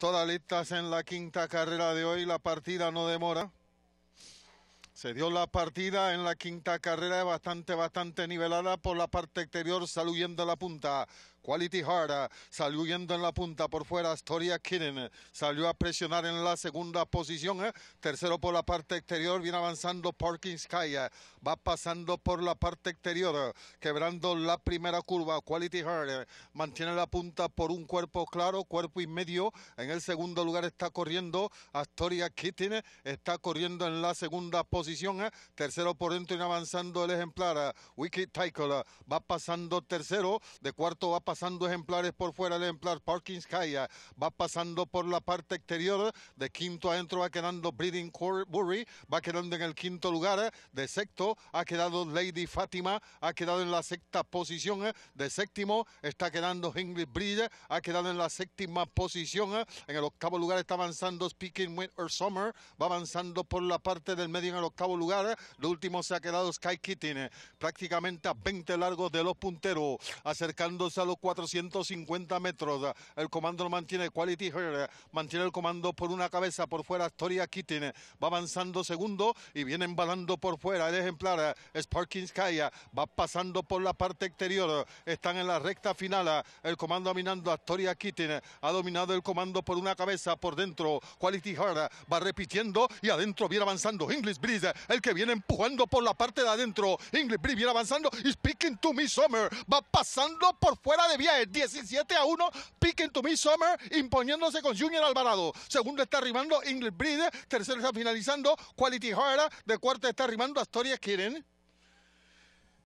Todas listas en la quinta carrera de hoy, la partida no demora. Se dio la partida en la quinta carrera bastante, bastante nivelada por la parte exterior, a la punta. Quality Hard salió en la punta por fuera. Astoria Kitten salió a presionar en la segunda posición. Eh. Tercero por la parte exterior. Viene avanzando Parking Sky. Eh. Va pasando por la parte exterior. Eh, quebrando la primera curva. Quality Hard mantiene la punta por un cuerpo claro, cuerpo y medio. En el segundo lugar está corriendo Astoria Kitten. Está corriendo en la segunda posición posición. ¿eh? Tercero por dentro, y avanzando el ejemplar. ¿eh? Wicked Tycola ¿eh? va pasando tercero. De cuarto va pasando ejemplares por fuera el ejemplar. Parking va pasando por la parte exterior. De quinto adentro va quedando Breeding Burry. Va quedando en el quinto lugar. De sexto ha quedado Lady Fátima. Ha quedado en la sexta posición. De séptimo está quedando Henry Bridge. Ha quedado en la séptima posición. En el octavo lugar está avanzando Speaking Winter Summer. Va avanzando por la parte del medio en el octavo lugar. Lo último se ha quedado Sky Kitten, eh, prácticamente a 20 largos de los punteros, acercándose a los 450 metros. El comando lo mantiene Quality Hard eh, mantiene el comando por una cabeza, por fuera Astoria Kitten, eh, va avanzando segundo y viene embalando por fuera el ejemplar Sparking Sky, va pasando por la parte exterior, están en la recta final, el comando dominando Astoria Kitten ha dominado el comando por una cabeza, por dentro Quality Hard va repitiendo y adentro viene avanzando English Breeze el que viene empujando por la parte de adentro. Ingrid Breed viene avanzando. y Speaking to Me Summer va pasando por fuera de viaje. 17 a 1. Speaking to Me Summer imponiéndose con Junior Alvarado. Segundo está arribando Ingrid Breed Tercero está finalizando Quality Hara. De cuarto está arribando Astoria Kirin